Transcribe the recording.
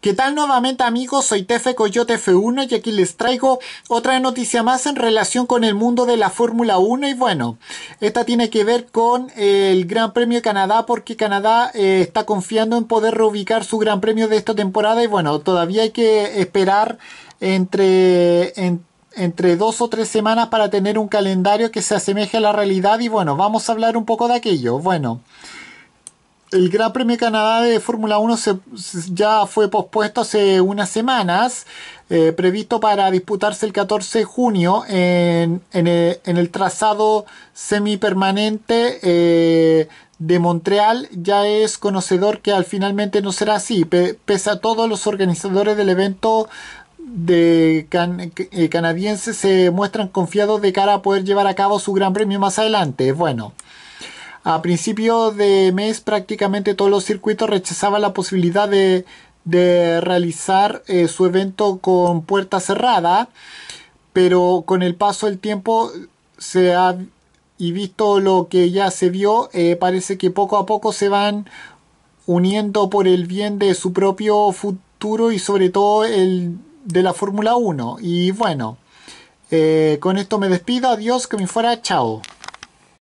¿Qué tal nuevamente amigos? Soy Tefe Coyote F1 y aquí les traigo otra noticia más en relación con el mundo de la Fórmula 1 y bueno, esta tiene que ver con el Gran Premio de Canadá porque Canadá eh, está confiando en poder reubicar su Gran Premio de esta temporada y bueno, todavía hay que esperar entre... entre dos o tres semanas para tener un calendario que se asemeje a la realidad y bueno, vamos a hablar un poco de aquello. Bueno, el Gran Premio Canadá de Fórmula 1 se, ya fue pospuesto hace unas semanas, eh, previsto para disputarse el 14 de junio en, el, trazado semipermanente eh, de Montreal. Ya es conocedor que al finalmente no será así, pese a todos los organizadores del evento de eh, canadienses se muestran confiados de cara a poder llevar a cabo su gran premio más adelante. Bueno, a principio de mes prácticamente todos los circuitos rechazaban la posibilidad de, realizar eh, su evento con puerta cerrada, pero con el paso del tiempo se ha, y visto lo que ya se vio, eh, parece que poco a poco se van uniendo por el bien de su propio futuro y sobre todo el de la Fórmula 1. Y bueno, eh, con esto me despido, adiós, que me fuera, chao.